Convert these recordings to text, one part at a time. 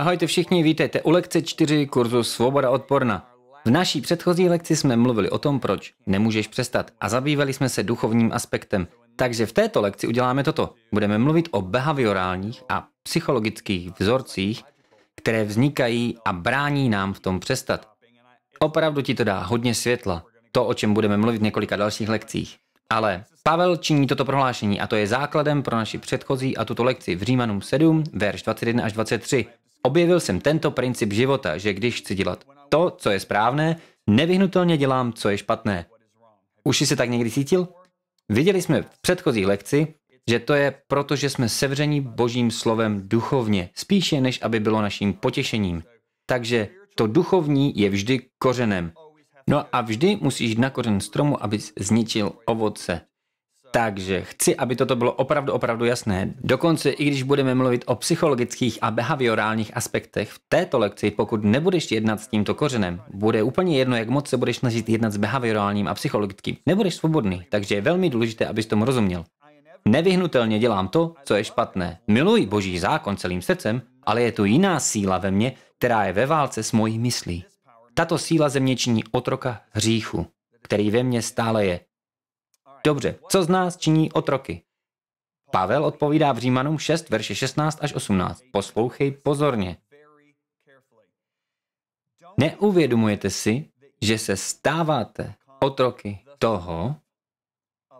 Ahojte všichni, vítejte u lekce 4 kurzu Svoboda odporna. V naší předchozí lekci jsme mluvili o tom, proč nemůžeš přestat a zabývali jsme se duchovním aspektem. Takže v této lekci uděláme toto. Budeme mluvit o behaviorálních a psychologických vzorcích, které vznikají a brání nám v tom přestat. Opravdu ti to dá hodně světla, to, o čem budeme mluvit v několika dalších lekcích. Ale Pavel činí toto prohlášení a to je základem pro naši předchozí a tuto lekci v Římanům 7, verš 21 až 23. Objevil jsem tento princip života, že když chci dělat to, co je správné, nevyhnutelně dělám, co je špatné. Už jsi se tak někdy cítil? Viděli jsme v předchozí lekci, že to je proto, že jsme sevření božím slovem duchovně, spíše než aby bylo naším potěšením. Takže to duchovní je vždy kořenem. No a vždy musíš jít na kořen stromu, aby zničil ovoce. Takže chci, aby toto bylo opravdu, opravdu jasné. Dokonce i když budeme mluvit o psychologických a behaviorálních aspektech v této lekci, pokud nebudeš jednat s tímto kořenem, bude úplně jedno, jak moc se budeš snažit jednat s behaviorálním a psychologickým. Nebudeš svobodný, takže je velmi důležité, abys tomu rozuměl. Nevyhnutelně dělám to, co je špatné. Miluji boží zákon celým srdcem, ale je tu jiná síla ve mně, která je ve válce s mojí myslí. Tato síla ze mě činí otroka hříchu, který ve mně stále je. Dobře, co z nás činí otroky? Pavel odpovídá v Římanům 6, verše 16 až 18. Poslouchej pozorně. Neuvědomujete si, že se stáváte otroky toho,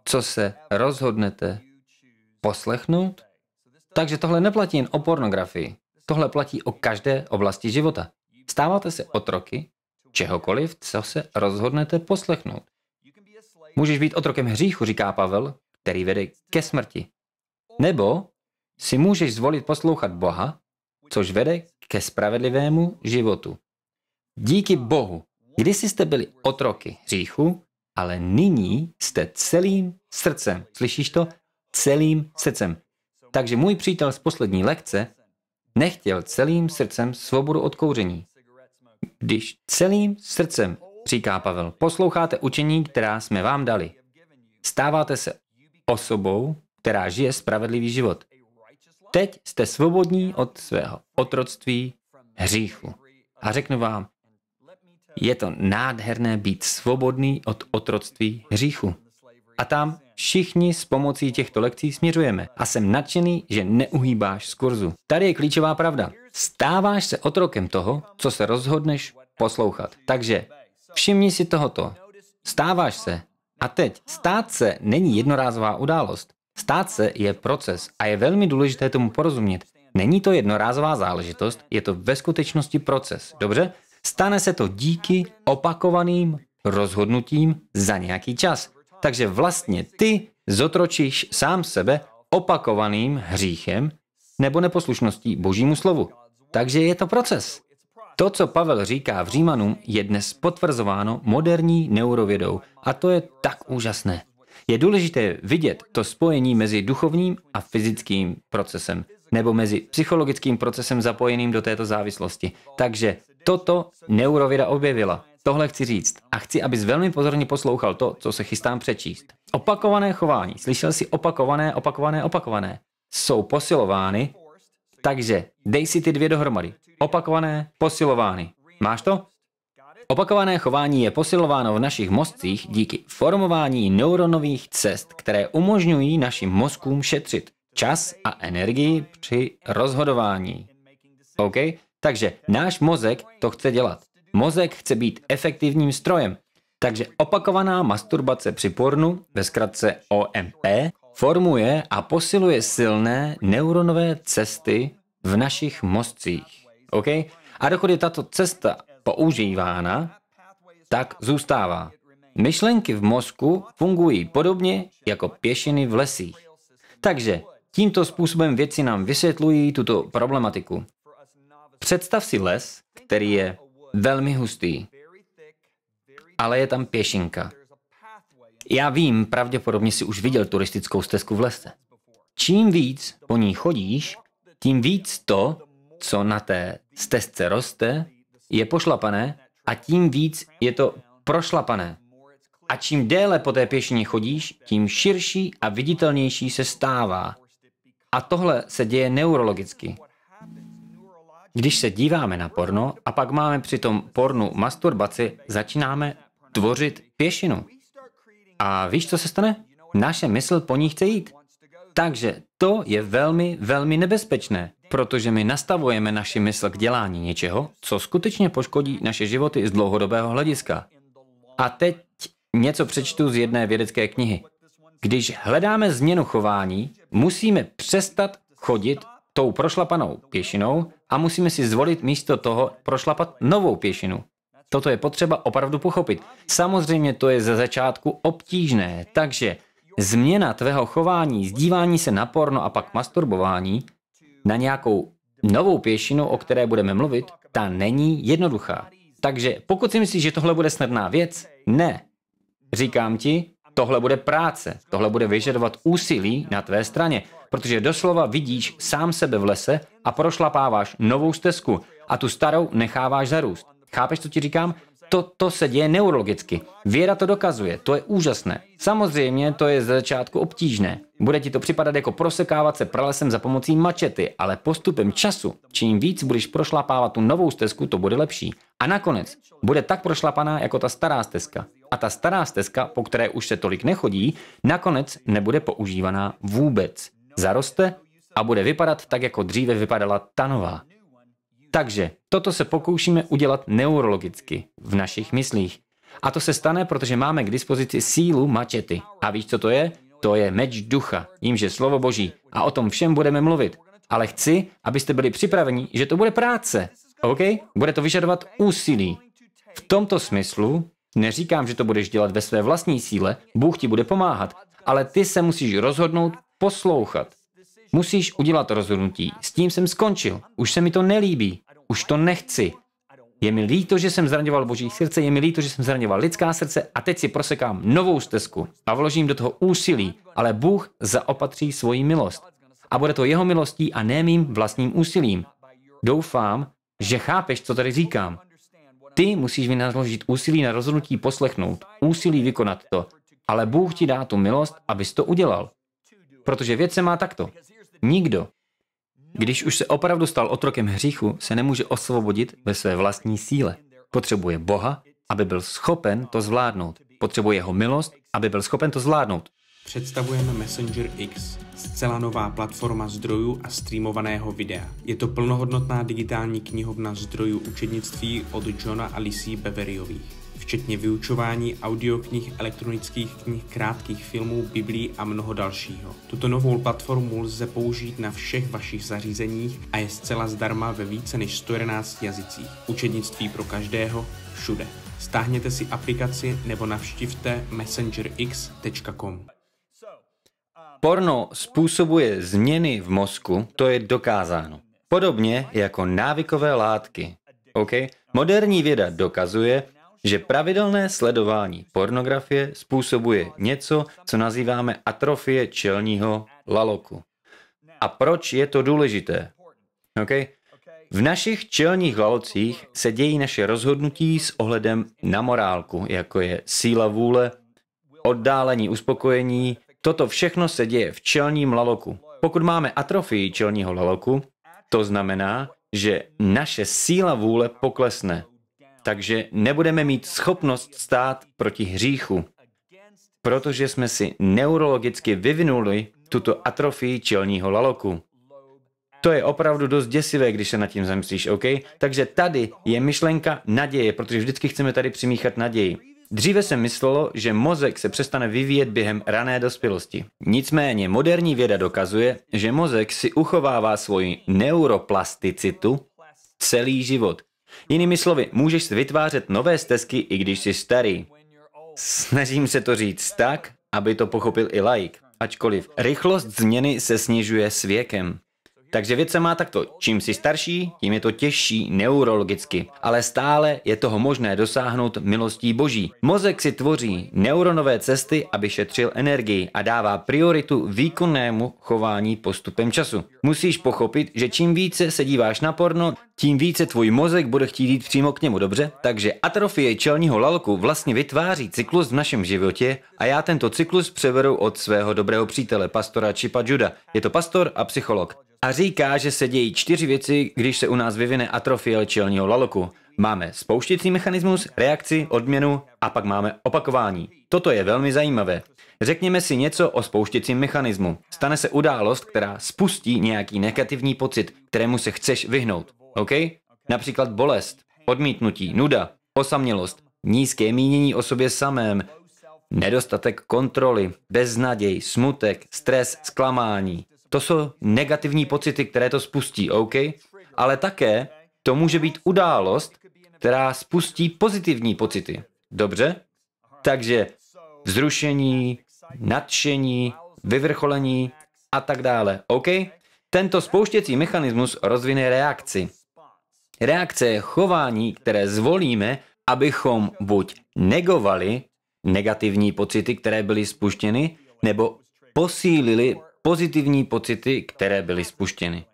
co se rozhodnete poslechnout? Takže tohle neplatí jen o pornografii. Tohle platí o každé oblasti života. Stáváte se otroky čehokoliv, co se rozhodnete poslechnout. Můžeš být otrokem hříchu, říká Pavel, který vede ke smrti. Nebo si můžeš zvolit poslouchat Boha, což vede ke spravedlivému životu. Díky Bohu, kdysi jste byli otroky hříchu, ale nyní jste celým srdcem. Slyšíš to? Celým srdcem. Takže můj přítel z poslední lekce nechtěl celým srdcem svobodu od kouření. Když celým srdcem říká Pavel, posloucháte učení, která jsme vám dali. Stáváte se osobou, která žije spravedlivý život. Teď jste svobodní od svého otroctví hříchu. A řeknu vám, je to nádherné být svobodný od otroctví hříchu. A tam všichni s pomocí těchto lekcí směřujeme. A jsem nadšený, že neuhýbáš z kurzu. Tady je klíčová pravda. Stáváš se otrokem toho, co se rozhodneš poslouchat. Takže Všimni si tohoto. Stáváš se. A teď, stát se není jednorázová událost. Stát se je proces a je velmi důležité tomu porozumět. Není to jednorázová záležitost, je to ve skutečnosti proces, dobře? Stane se to díky opakovaným rozhodnutím za nějaký čas. Takže vlastně ty zotročíš sám sebe opakovaným hříchem nebo neposlušností božímu slovu. Takže je to proces. To, co Pavel říká v Římanům, je dnes potvrzováno moderní neurovědou a to je tak úžasné. Je důležité vidět to spojení mezi duchovním a fyzickým procesem, nebo mezi psychologickým procesem zapojeným do této závislosti. Takže toto neurověda objevila. Tohle chci říct a chci, abys velmi pozorně poslouchal to, co se chystám přečíst. Opakované chování, slyšel jsi opakované, opakované, opakované, jsou posilovány takže dej si ty dvě dohromady. Opakované, posilovány. Máš to? Opakované chování je posilováno v našich mozcích díky formování neuronových cest, které umožňují našim mozkům šetřit čas a energii při rozhodování. OK? Takže náš mozek to chce dělat. Mozek chce být efektivním strojem. Takže opakovaná masturbace při pornu, ve zkratce OMP, formuje a posiluje silné neuronové cesty v našich mozcích. OK? A dokud je tato cesta používána, tak zůstává. Myšlenky v mozku fungují podobně jako pěšiny v lesích. Takže tímto způsobem věci nám vysvětlují tuto problematiku. Představ si les, který je velmi hustý, ale je tam pěšinka. Já vím, pravděpodobně si už viděl turistickou stezku v lese. Čím víc po ní chodíš, tím víc to, co na té stezce roste, je pošlapané a tím víc je to prošlapané. A čím déle po té pěšině chodíš, tím širší a viditelnější se stává. A tohle se děje neurologicky. Když se díváme na porno a pak máme při tom pornu masturbaci, začínáme tvořit pěšinu. A víš, co se stane? Naše mysl po ní chce jít. Takže to je velmi, velmi nebezpečné, protože my nastavujeme naši mysl k dělání něčeho, co skutečně poškodí naše životy z dlouhodobého hlediska. A teď něco přečtu z jedné vědecké knihy. Když hledáme změnu chování, musíme přestat chodit tou prošlapanou pěšinou a musíme si zvolit místo toho prošlapat novou pěšinu. Toto je potřeba opravdu pochopit. Samozřejmě to je ze začátku obtížné, takže změna tvého chování, zdívání se na porno a pak masturbování na nějakou novou pěšinu, o které budeme mluvit, ta není jednoduchá. Takže pokud si myslíš, že tohle bude snadná věc, ne. Říkám ti, tohle bude práce, tohle bude vyžadovat úsilí na tvé straně, protože doslova vidíš sám sebe v lese a prošlapáváš novou stezku a tu starou necháváš zarůst. Chápeš, co ti říkám? To, to se děje neurologicky. Věda to dokazuje, to je úžasné. Samozřejmě to je ze začátku obtížné. Bude ti to připadat jako prosekávat se pralesem za pomocí mačety, ale postupem času, čím víc budeš prošlapávat tu novou stezku, to bude lepší. A nakonec, bude tak prošlapaná jako ta stará stezka. A ta stará stezka, po které už se tolik nechodí, nakonec nebude používaná vůbec. Zaroste a bude vypadat tak, jako dříve vypadala ta nová. Takže toto se pokoušíme udělat neurologicky v našich myslích. A to se stane, protože máme k dispozici sílu mačety. A víš, co to je? To je meč ducha, jímž je slovo boží. A o tom všem budeme mluvit. Ale chci, abyste byli připraveni, že to bude práce. OK? Bude to vyžadovat úsilí. V tomto smyslu neříkám, že to budeš dělat ve své vlastní síle, Bůh ti bude pomáhat, ale ty se musíš rozhodnout poslouchat. Musíš udělat rozhodnutí. S tím jsem skončil. Už se mi to nelíbí. Už to nechci. Je mi líto, že jsem zraňoval boží srdce, je mi líto, že jsem zraňoval lidská srdce a teď si prosekám novou stezku a vložím do toho úsilí, ale Bůh zaopatří svoji milost. A bude to jeho milostí a ne mým vlastním úsilím. Doufám, že chápeš, co tady říkám. Ty musíš vynaložit úsilí na rozhodnutí poslechnout, úsilí vykonat to, ale Bůh ti dá tu milost, abys to udělal. Protože věc se má takto nikdo. Když už se opravdu stal otrokem hříchu, se nemůže osvobodit ve své vlastní síle. Potřebuje Boha, aby byl schopen to zvládnout. Potřebuje jeho milost, aby byl schopen to zvládnout. Představujeme Messenger X, zcela nová platforma zdrojů a streamovaného videa. Je to plnohodnotná digitální knihovna zdrojů učednictví od Johna a Lisí Beveryových včetně vyučování audioknih, elektronických knih, krátkých filmů, biblí a mnoho dalšího. Tuto novou platformu lze použít na všech vašich zařízeních a je zcela zdarma ve více než 111 jazycích. Učednictví pro každého, všude. Stáhněte si aplikaci nebo navštivte messengerx.com. Porno způsobuje změny v mozku, to je dokázáno. Podobně jako návykové látky. OK? Moderní věda dokazuje, že pravidelné sledování pornografie způsobuje něco, co nazýváme atrofie čelního laloku. A proč je to důležité? Okay? V našich čelních lalocích se dějí naše rozhodnutí s ohledem na morálku, jako je síla vůle, oddálení uspokojení. Toto všechno se děje v čelním laloku. Pokud máme atrofii čelního laloku, to znamená, že naše síla vůle poklesne. Takže nebudeme mít schopnost stát proti hříchu, protože jsme si neurologicky vyvinuli tuto atrofii čelního laloku. To je opravdu dost děsivé, když se nad tím zamyslíš, OK? Takže tady je myšlenka naděje, protože vždycky chceme tady přimíchat naději. Dříve se myslelo, že mozek se přestane vyvíjet během rané dospělosti. Nicméně moderní věda dokazuje, že mozek si uchovává svoji neuroplasticitu celý život. Jinými slovy, můžeš vytvářet nové stezky, i když jsi starý. Snažím se to říct tak, aby to pochopil i like. Ačkoliv rychlost změny se snižuje s věkem. Takže věc se má takto. Čím si starší, tím je to těžší neurologicky. Ale stále je toho možné dosáhnout milostí boží. Mozek si tvoří neuronové cesty, aby šetřil energii a dává prioritu výkonnému chování postupem času. Musíš pochopit, že čím více se díváš na porno, tím více tvůj mozek bude chtít jít přímo k němu, dobře? Takže atrofie čelního lalku vlastně vytváří cyklus v našem životě a já tento cyklus převeru od svého dobrého přítele, pastora Čipa Juda. Je to pastor a psycholog a říká, že se dějí čtyři věci, když se u nás vyvine atrofie čelního laloku. Máme spouštěcí mechanismus, reakci, odměnu a pak máme opakování. Toto je velmi zajímavé. Řekněme si něco o spouštěcím mechanismu. Stane se událost, která spustí nějaký negativní pocit, kterému se chceš vyhnout. OK? Například bolest, odmítnutí, nuda, osamělost, nízké mínění o sobě samém, nedostatek kontroly, beznaděj, smutek, stres, zklamání, to jsou negativní pocity, které to spustí, OK? Ale také to může být událost, která spustí pozitivní pocity. Dobře? Takže vzrušení, nadšení, vyvrcholení a tak dále. OK? Tento spouštěcí mechanismus rozvine reakci. Reakce je chování, které zvolíme, abychom buď negovali negativní pocity, které byly spuštěny, nebo posílili pozitivní pocity, které byly spuštěny.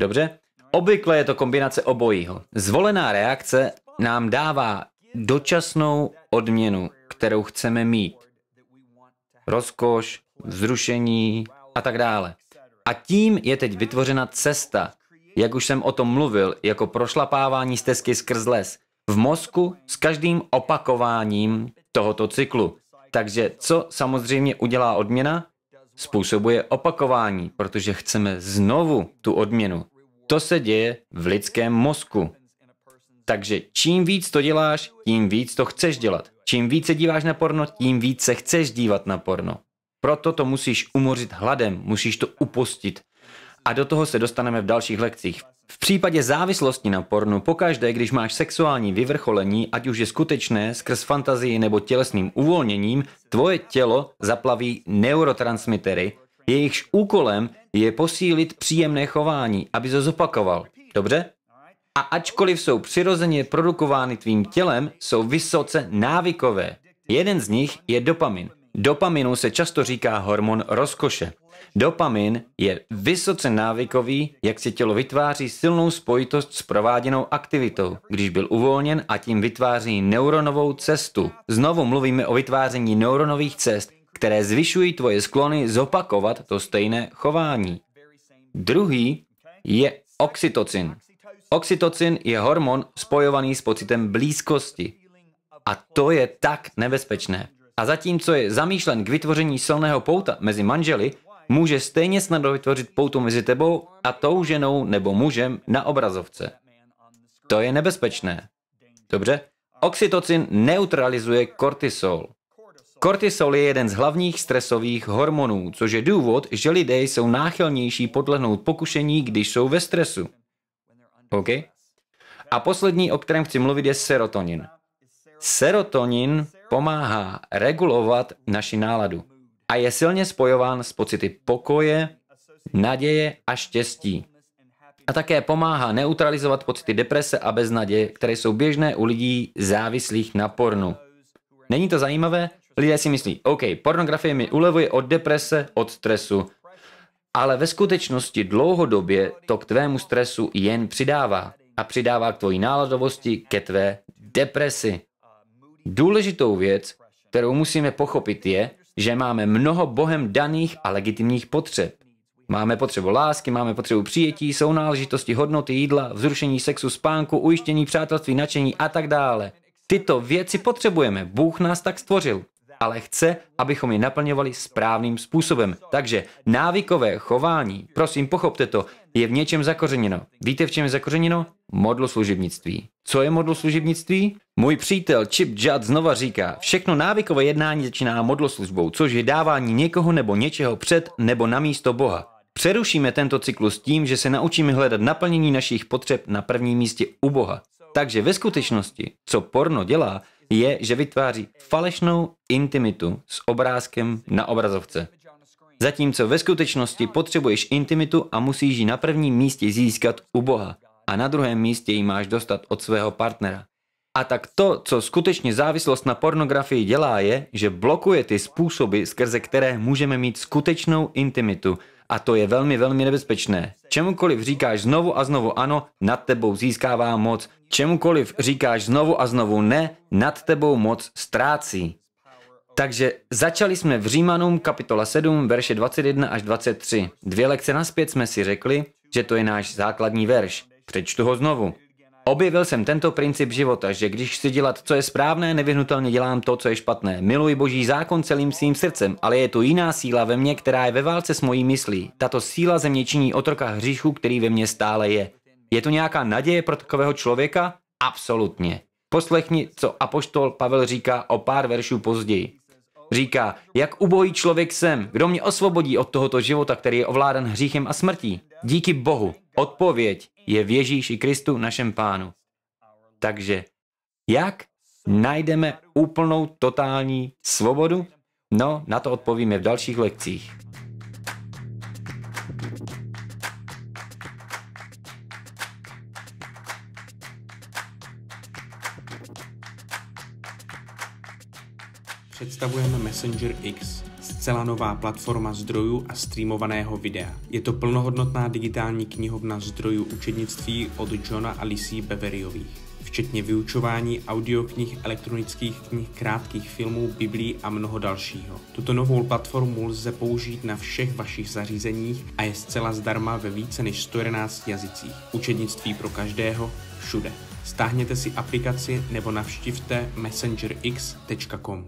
Dobře? Obvykle je to kombinace obojího. Zvolená reakce nám dává dočasnou odměnu, kterou chceme mít. Rozkoš, vzrušení a tak dále. A tím je teď vytvořena cesta, jak už jsem o tom mluvil, jako prošlapávání stezky skrz les, v mozku s každým opakováním tohoto cyklu. Takže co samozřejmě udělá odměna? způsobuje opakování, protože chceme znovu tu odměnu. To se děje v lidském mozku. Takže čím víc to děláš, tím víc to chceš dělat. Čím více díváš na porno, tím více chceš dívat na porno. Proto to musíš umořit hladem, musíš to upustit a do toho se dostaneme v dalších lekcích. V případě závislosti na pornu, pokaždé, když máš sexuální vyvrcholení, ať už je skutečné, skrz fantazii nebo tělesným uvolněním, tvoje tělo zaplaví neurotransmitery, jejichž úkolem je posílit příjemné chování, aby se zopakoval. Dobře? A ačkoliv jsou přirozeně produkovány tvým tělem, jsou vysoce návykové. Jeden z nich je dopamin. Dopaminu se často říká hormon rozkoše. Dopamin je vysoce návykový, jak se tělo vytváří silnou spojitost s prováděnou aktivitou, když byl uvolněn a tím vytváří neuronovou cestu. Znovu mluvíme o vytváření neuronových cest, které zvyšují tvoje sklony zopakovat to stejné chování. Druhý je oxytocin. Oxytocin je hormon spojovaný s pocitem blízkosti. A to je tak nebezpečné. A zatímco je zamýšlen k vytvoření silného pouta mezi manželi, může stejně snadno vytvořit poutu mezi tebou a tou ženou nebo mužem na obrazovce. To je nebezpečné. Dobře? Oxytocin neutralizuje kortisol. Kortisol je jeden z hlavních stresových hormonů, což je důvod, že lidé jsou náchylnější podlehnout pokušení, když jsou ve stresu. OK? A poslední, o kterém chci mluvit, je serotonin. Serotonin pomáhá regulovat naši náladu a je silně spojován s pocity pokoje, naděje a štěstí. A také pomáhá neutralizovat pocity deprese a beznaděje, které jsou běžné u lidí závislých na pornu. Není to zajímavé? Lidé si myslí, OK, pornografie mi ulevuje od deprese, od stresu, ale ve skutečnosti dlouhodobě to k tvému stresu jen přidává a přidává k tvojí náladovosti, ke tvé depresi. Důležitou věc, kterou musíme pochopit je, že máme mnoho Bohem daných a legitimních potřeb. Máme potřebu lásky, máme potřebu přijetí, náležitosti, hodnoty jídla, vzrušení sexu, spánku, ujištění, přátelství, nadšení a tak dále. Tyto věci potřebujeme, Bůh nás tak stvořil, ale chce, abychom je naplňovali správným způsobem. Takže návykové chování, prosím, pochopte to, je v něčem zakořeněno. Víte, v čem je zakořeněno? Modlo služebnictví. Co je modlo služebnictví? Můj přítel Chip Judd znova říká, všechno návykové jednání začíná modlo službou, což je dávání někoho nebo něčeho před nebo na místo Boha. Přerušíme tento cyklus tím, že se naučíme hledat naplnění našich potřeb na prvním místě u Boha. Takže ve skutečnosti, co porno dělá, je, že vytváří falešnou intimitu s obrázkem na obrazovce. Zatímco ve skutečnosti potřebuješ intimitu a musíš ji na prvním místě získat u Boha a na druhém místě ji máš dostat od svého partnera. A tak to, co skutečně závislost na pornografii dělá, je, že blokuje ty způsoby, skrze které můžeme mít skutečnou intimitu. A to je velmi, velmi nebezpečné. Čemukoliv říkáš znovu a znovu ano, nad tebou získává moc. Čemukoliv říkáš znovu a znovu ne, nad tebou moc ztrácí. Takže začali jsme v Římanům kapitola 7, verše 21 až 23. Dvě lekce naspět jsme si řekli, že to je náš základní verš. Přečtu ho znovu. Objevil jsem tento princip života, že když chci dělat, co je správné, nevyhnutelně dělám to, co je špatné. Miluji boží zákon celým svým srdcem, ale je tu jiná síla ve mně, která je ve válce s mojí myslí. Tato síla ze mě činí otroka hříchu, který ve mně stále je. Je to nějaká naděje pro takového člověka? Absolutně. Poslechni, co apoštol Pavel říká o pár veršů později. Říká, jak ubojí člověk jsem, kdo mě osvobodí od tohoto života, který je ovládan hříchem a smrtí. Díky Bohu. Odpověď je v Ježíši Kristu, našem pánu. Takže, jak najdeme úplnou totální svobodu? No, na to odpovíme v dalších lekcích. Představujeme Messenger X, zcela nová platforma zdrojů a streamovaného videa. Je to plnohodnotná digitální knihovna zdrojů učednictví od Johna a Lisi Beveryových, včetně vyučování audioknih, elektronických knih, krátkých filmů, biblí a mnoho dalšího. Tuto novou platformu lze použít na všech vašich zařízeních a je zcela zdarma ve více než 111 jazycích. Učednictví pro každého, všude. Stáhněte si aplikaci nebo navštivte messengerx.com.